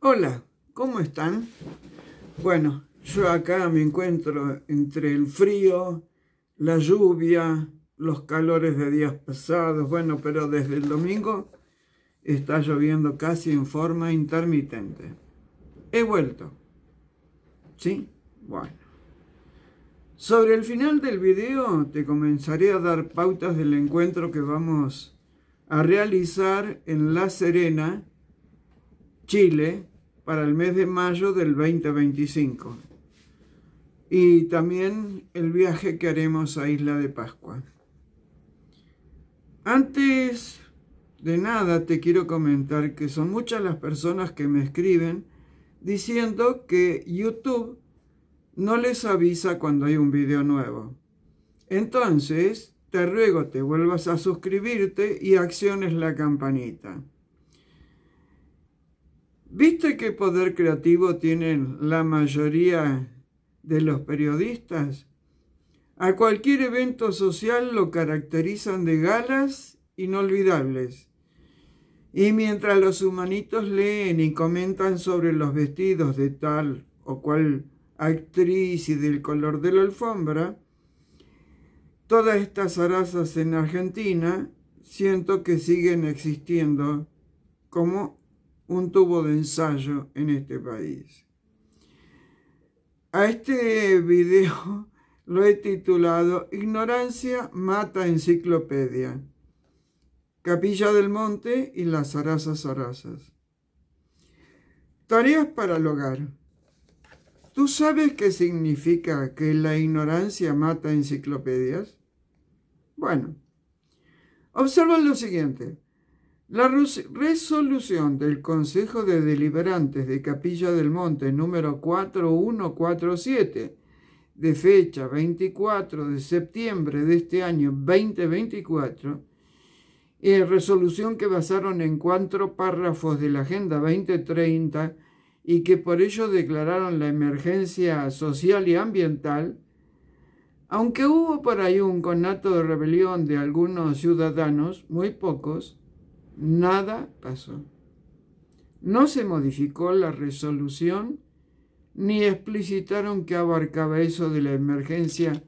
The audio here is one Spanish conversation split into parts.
Hola, ¿cómo están? Bueno, yo acá me encuentro entre el frío, la lluvia, los calores de días pasados, bueno, pero desde el domingo está lloviendo casi en forma intermitente. He vuelto. ¿Sí? Bueno. Sobre el final del video te comenzaré a dar pautas del encuentro que vamos a realizar en La Serena, Chile para el mes de mayo del 2025 y también el viaje que haremos a Isla de Pascua. Antes de nada te quiero comentar que son muchas las personas que me escriben diciendo que YouTube no les avisa cuando hay un video nuevo. Entonces, te ruego te vuelvas a suscribirte y acciones la campanita. ¿Viste qué poder creativo tienen la mayoría de los periodistas? A cualquier evento social lo caracterizan de galas inolvidables. Y mientras los humanitos leen y comentan sobre los vestidos de tal o cual actriz y del color de la alfombra, todas estas arazas en Argentina siento que siguen existiendo como un tubo de ensayo en este país. A este video lo he titulado Ignorancia mata enciclopedia. Capilla del Monte y las zarazas zarazas. Tareas para el hogar. ¿Tú sabes qué significa que la ignorancia mata enciclopedias? Bueno, observa lo siguiente. La resolución del Consejo de Deliberantes de Capilla del Monte número 4147 de fecha 24 de septiembre de este año 2024, resolución que basaron en cuatro párrafos de la Agenda 2030 y que por ello declararon la emergencia social y ambiental, aunque hubo por ahí un conato de rebelión de algunos ciudadanos, muy pocos, Nada pasó. No se modificó la resolución ni explicitaron que abarcaba eso de la emergencia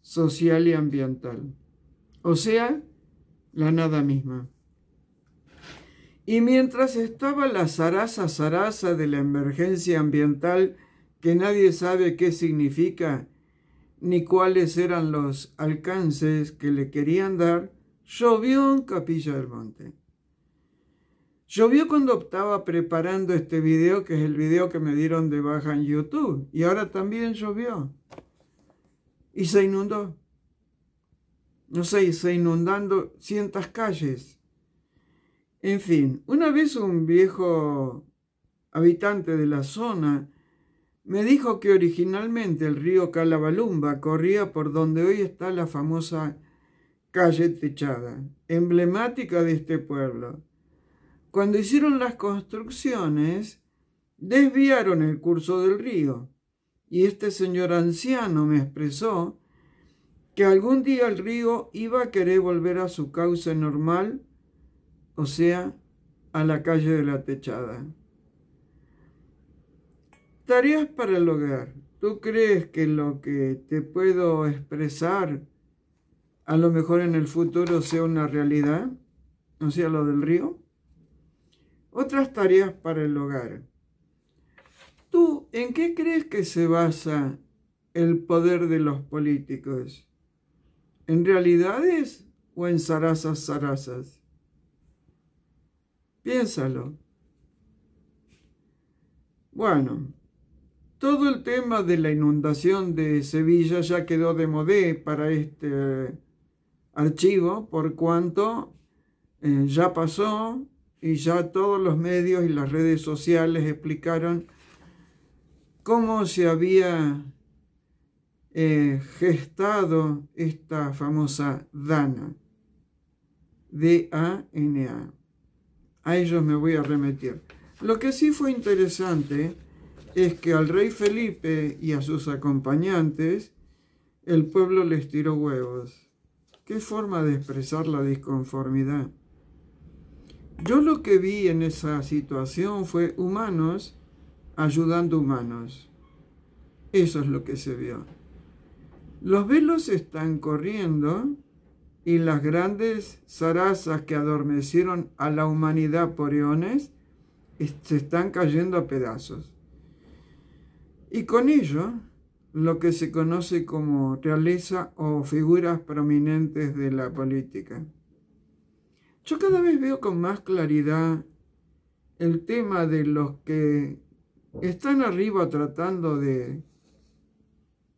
social y ambiental. O sea, la nada misma. Y mientras estaba la zaraza zaraza de la emergencia ambiental, que nadie sabe qué significa, ni cuáles eran los alcances que le querían dar, llovió un Capilla del Monte. Llovió cuando estaba preparando este video, que es el video que me dieron de baja en YouTube. Y ahora también llovió. Y se inundó. No sé, se inundando cientas calles. En fin, una vez un viejo habitante de la zona me dijo que originalmente el río Calabalumba corría por donde hoy está la famosa calle techada, emblemática de este pueblo cuando hicieron las construcciones, desviaron el curso del río. Y este señor anciano me expresó que algún día el río iba a querer volver a su cauce normal, o sea, a la calle de la techada. Tareas para el hogar. ¿Tú crees que lo que te puedo expresar a lo mejor en el futuro sea una realidad? O sea, lo del río. Otras tareas para el hogar. ¿Tú en qué crees que se basa el poder de los políticos? ¿En realidades o en zarazas zarazas? Piénsalo. Bueno, todo el tema de la inundación de Sevilla ya quedó de modé para este archivo, por cuanto eh, ya pasó y ya todos los medios y las redes sociales explicaron cómo se había eh, gestado esta famosa Dana, D-A-N-A. A ellos me voy a remitir. Lo que sí fue interesante es que al rey Felipe y a sus acompañantes el pueblo les tiró huevos. ¿Qué forma de expresar la disconformidad? Yo lo que vi en esa situación fue humanos ayudando humanos. Eso es lo que se vio. Los velos están corriendo y las grandes zarazas que adormecieron a la humanidad por eones se están cayendo a pedazos. Y con ello, lo que se conoce como realeza o figuras prominentes de la política. Yo cada vez veo con más claridad el tema de los que están arriba tratando de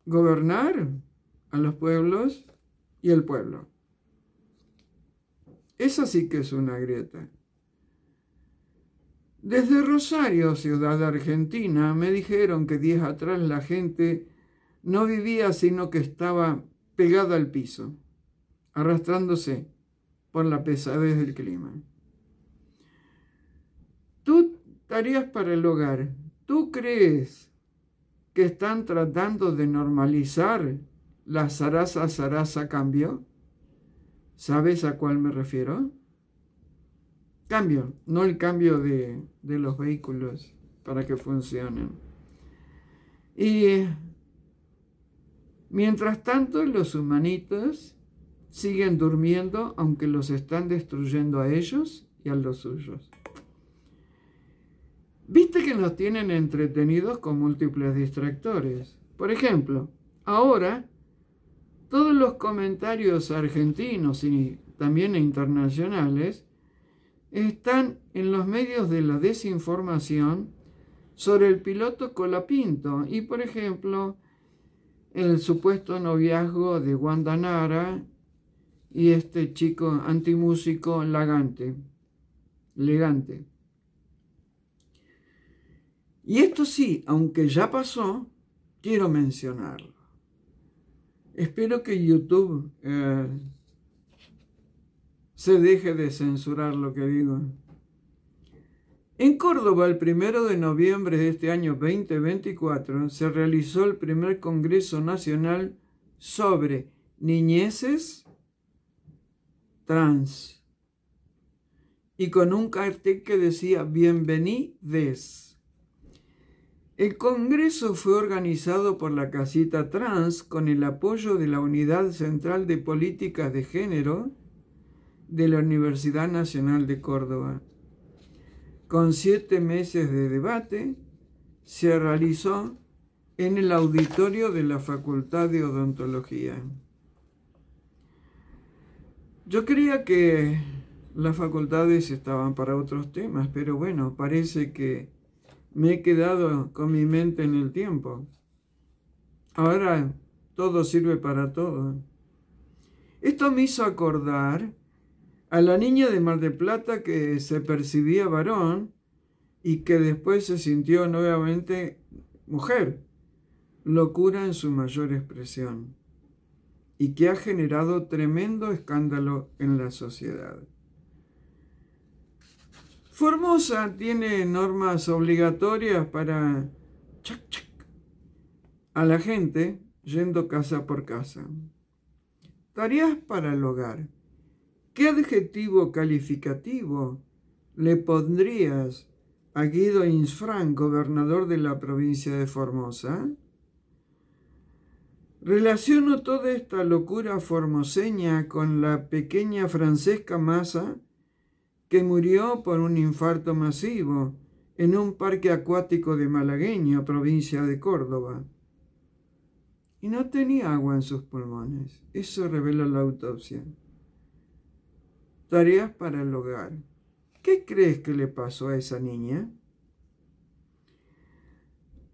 gobernar a los pueblos y el pueblo. Esa sí que es una grieta. Desde Rosario, ciudad argentina, me dijeron que días atrás la gente no vivía sino que estaba pegada al piso, arrastrándose por la pesadez del clima. Tú tareas para el hogar, tú crees que están tratando de normalizar la zaraza zaraza cambio. ¿Sabes a cuál me refiero? Cambio, no el cambio de, de los vehículos para que funcionen. Y mientras tanto los humanitos siguen durmiendo aunque los están destruyendo a ellos y a los suyos. Viste que nos tienen entretenidos con múltiples distractores. Por ejemplo, ahora todos los comentarios argentinos y también internacionales están en los medios de la desinformación sobre el piloto Colapinto y, por ejemplo, el supuesto noviazgo de Wanda Nara y este chico antimúsico lagante, elegante. Y esto sí, aunque ya pasó, quiero mencionarlo. Espero que YouTube eh, se deje de censurar lo que digo. En Córdoba, el primero de noviembre de este año 2024, se realizó el primer Congreso Nacional sobre Niñeces trans y con un cartel que decía bienvenides. El Congreso fue organizado por la casita trans con el apoyo de la Unidad Central de Políticas de Género de la Universidad Nacional de Córdoba. Con siete meses de debate, se realizó en el auditorio de la Facultad de Odontología. Yo creía que las facultades estaban para otros temas, pero bueno, parece que me he quedado con mi mente en el tiempo. Ahora todo sirve para todo. Esto me hizo acordar a la niña de Mar del Plata que se percibía varón y que después se sintió nuevamente mujer, locura en su mayor expresión y que ha generado tremendo escándalo en la sociedad. Formosa tiene normas obligatorias para a la gente yendo casa por casa. Tareas para el hogar. ¿Qué adjetivo calificativo le pondrías a Guido Insfrán, gobernador de la provincia de Formosa? Relaciono toda esta locura formoseña con la pequeña Francesca Massa, que murió por un infarto masivo en un parque acuático de Malagueña, provincia de Córdoba. Y no tenía agua en sus pulmones. Eso revela la autopsia. Tareas para el hogar. ¿Qué crees que le pasó a esa niña?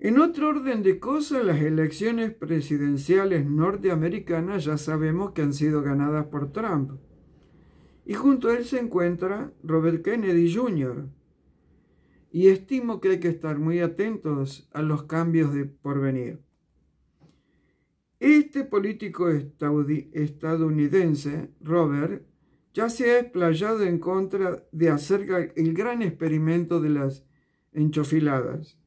En otro orden de cosas, las elecciones presidenciales norteamericanas ya sabemos que han sido ganadas por Trump. Y junto a él se encuentra Robert Kennedy Jr. Y estimo que hay que estar muy atentos a los cambios de porvenir. Este político estadounidense, Robert, ya se ha explayado en contra de hacer el gran experimento de las enchofiladas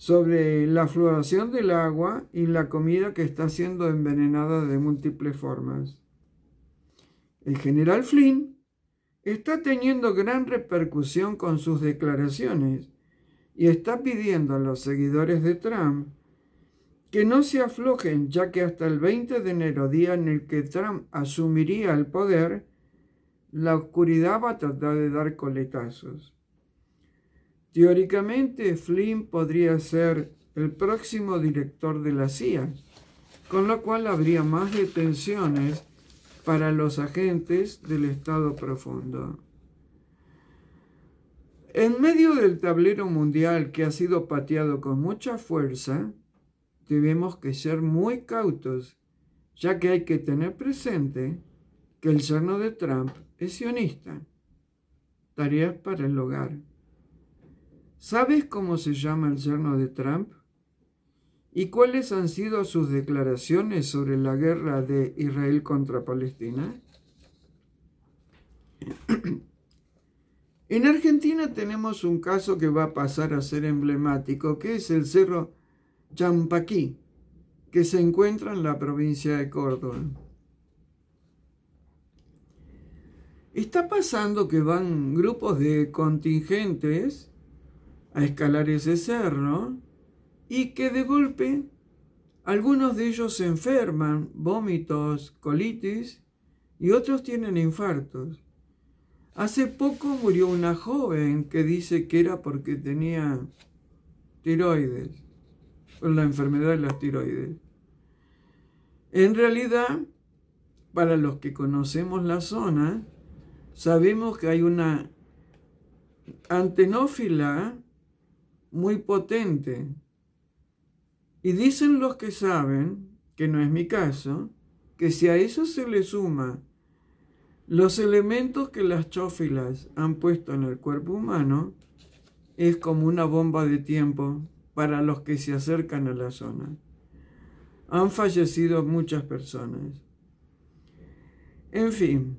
sobre la floración del agua y la comida que está siendo envenenada de múltiples formas. El general Flynn está teniendo gran repercusión con sus declaraciones y está pidiendo a los seguidores de Trump que no se aflojen ya que hasta el 20 de enero, día en el que Trump asumiría el poder, la oscuridad va a tratar de dar coletazos. Teóricamente, Flynn podría ser el próximo director de la CIA, con lo cual habría más detenciones para los agentes del Estado profundo. En medio del tablero mundial que ha sido pateado con mucha fuerza, debemos que ser muy cautos, ya que hay que tener presente que el yerno de Trump es sionista. Tareas para el hogar. ¿Sabes cómo se llama el yerno de Trump? ¿Y cuáles han sido sus declaraciones sobre la guerra de Israel contra Palestina? en Argentina tenemos un caso que va a pasar a ser emblemático, que es el cerro Champaquí, que se encuentra en la provincia de Córdoba. Está pasando que van grupos de contingentes a escalar ese cerro y que de golpe algunos de ellos se enferman, vómitos, colitis y otros tienen infartos. Hace poco murió una joven que dice que era porque tenía tiroides, la enfermedad de las tiroides. En realidad, para los que conocemos la zona, sabemos que hay una antenófila muy potente. Y dicen los que saben, que no es mi caso, que si a eso se le suma los elementos que las chófilas han puesto en el cuerpo humano, es como una bomba de tiempo para los que se acercan a la zona. Han fallecido muchas personas. En fin,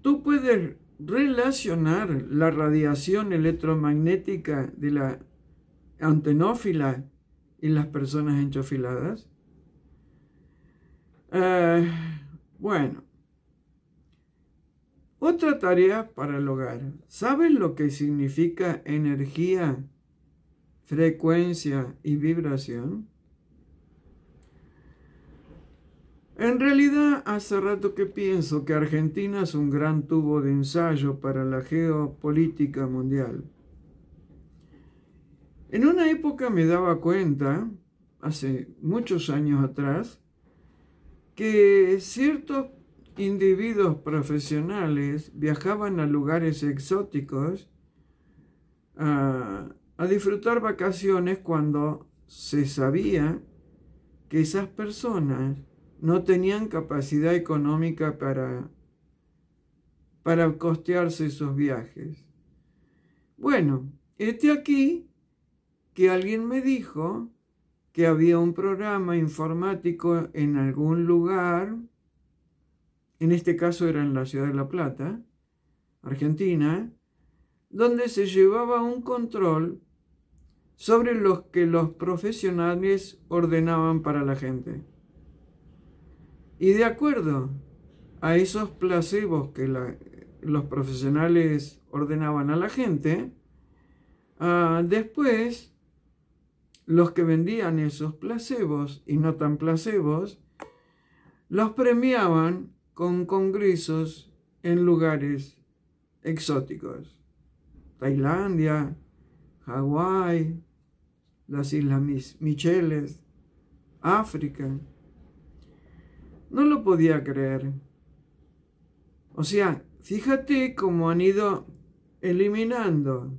tú puedes relacionar la radiación electromagnética de la antenófila y las personas enchofiladas? Eh, bueno, otra tarea para el hogar. ¿Sabes lo que significa energía, frecuencia y vibración? En realidad, hace rato que pienso que Argentina es un gran tubo de ensayo para la geopolítica mundial. En una época me daba cuenta, hace muchos años atrás, que ciertos individuos profesionales viajaban a lugares exóticos a, disfrutar vacaciones cuando se sabía que esas personas no tenían capacidad económica para, para costearse esos viajes. Bueno, este aquí que alguien me dijo que había un programa informático en algún lugar, en este caso era en la ciudad de La Plata, Argentina, donde se llevaba un control sobre los que los profesionales ordenaban para la gente. Y de acuerdo a esos placebos que los profesionales ordenaban a la gente, ah, después los que vendían esos placebos y no tan placebos, los premiaban con congresos en lugares exóticos. Tailandia, Hawái, las Islas Micheles, África. No lo podía creer. O sea, fíjate cómo han ido eliminando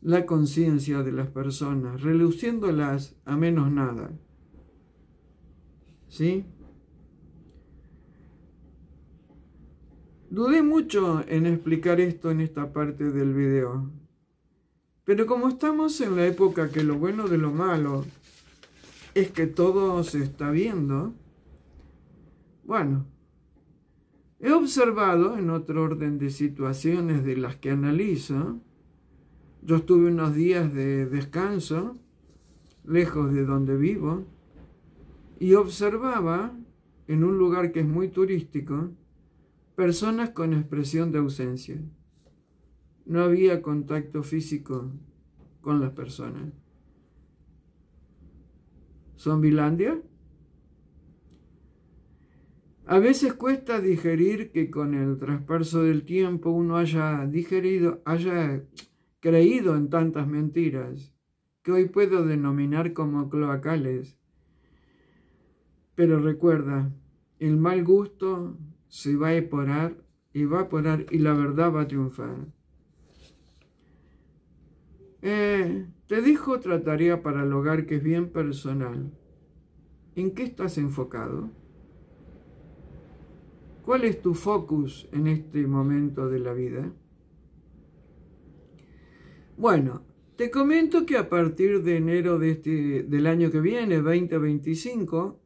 la conciencia de las personas, reduciéndolas a menos nada. ¿Sí? Dudé mucho en explicar esto en esta parte del video, pero como estamos en la época que lo bueno de lo malo es que todo se está viendo. Bueno, he observado en otro orden de situaciones de las que analizo, yo estuve unos días de descanso, lejos de donde vivo, y observaba en un lugar que es muy turístico, personas con expresión de ausencia. No había contacto físico con las personas. Zombilandia? A veces cuesta digerir que con el traspaso del tiempo uno haya digerido, haya creído en tantas mentiras que hoy puedo denominar como cloacales. Pero recuerda, el mal gusto se va a a evaporar y la verdad va a triunfar. Eh, te dejo otra tarea para el hogar que es bien personal. ¿En qué estás enfocado? ¿Cuál es tu focus en este momento de la vida? Bueno, te comento que a partir de enero de este, del año que viene, 2025,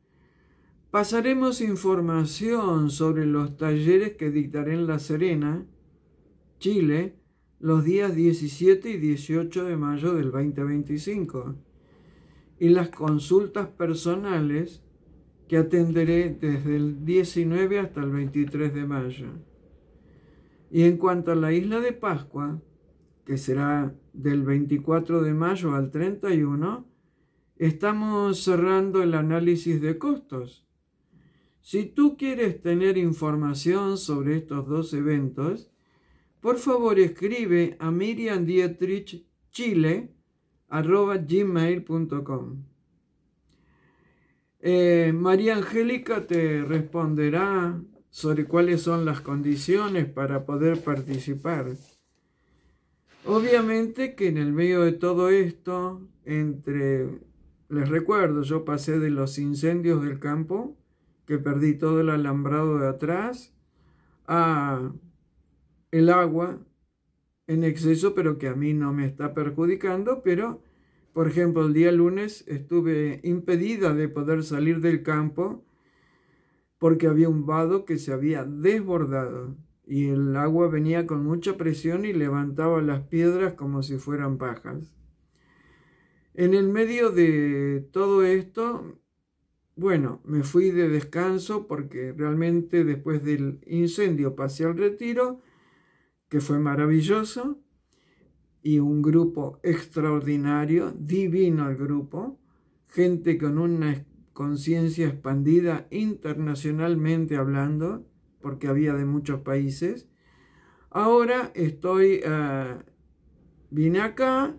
pasaremos información sobre los talleres que dictaré en La Serena, Chile, los días 17 y 18 de mayo del 2025 y las consultas personales que atenderé desde el 19 hasta el 23 de mayo. Y en cuanto a la isla de Pascua, que será del 24 de mayo al 31, estamos cerrando el análisis de costos. Si tú quieres tener información sobre estos dos eventos, por favor, escribe a Miriam Dietrich Chile arroba gmail.com. Eh, María Angélica te responderá sobre cuáles son las condiciones para poder participar. Obviamente que en el medio de todo esto, entre, les recuerdo, yo pasé de los incendios del campo, que perdí todo el alambrado de atrás, a el agua en exceso, pero que a mí no me está perjudicando, pero por ejemplo, el día lunes estuve impedida de poder salir del campo porque había un vado que se había desbordado y el agua venía con mucha presión y levantaba las piedras como si fueran pajas. En el medio de todo esto, bueno, me fui de descanso porque realmente después del incendio pasé al retiro que fue maravilloso, y un grupo extraordinario, divino el grupo, gente con una conciencia expandida internacionalmente hablando, porque había de muchos países. Ahora estoy, eh, vine acá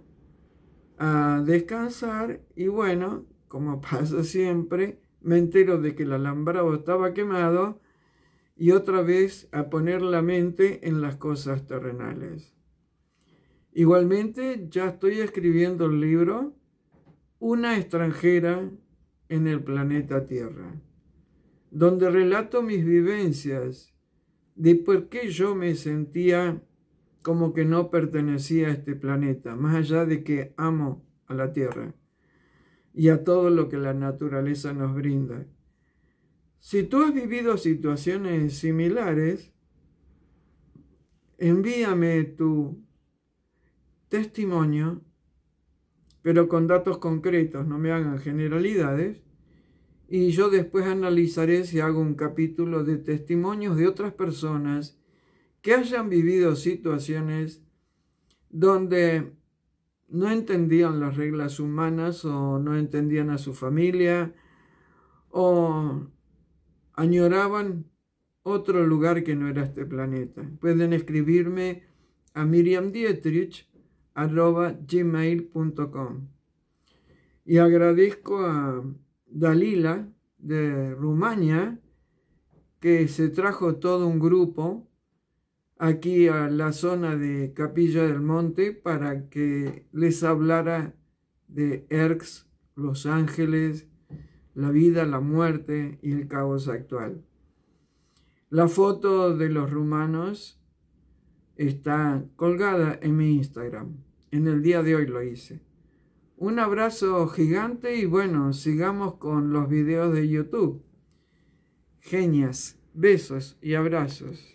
a descansar y bueno, como pasa siempre, me entero de que el alambrado estaba quemado y otra vez a poner la mente en las cosas terrenales. Igualmente, ya estoy escribiendo el libro Una extranjera en el planeta Tierra, donde relato mis vivencias de por qué yo me sentía como que no pertenecía a este planeta, más allá de que amo a la Tierra y a todo lo que la naturaleza nos brinda. Si tú has vivido situaciones similares, envíame tu testimonio, pero con datos concretos, no me hagan generalidades, y yo después analizaré si hago un capítulo de testimonios de otras personas que hayan vivido situaciones donde no entendían las reglas humanas o no entendían a su familia o añoraban otro lugar que no era este planeta. Pueden escribirme a miriamdietrich.gmail.com Y agradezco a Dalila de Rumania que se trajo todo un grupo aquí a la zona de Capilla del Monte para que les hablara de Erx, Los Ángeles, la vida, la muerte y el caos actual. La foto de los rumanos está colgada en mi Instagram. En el día de hoy lo hice. Un abrazo gigante y bueno, sigamos con los videos de YouTube. Genias, besos y abrazos.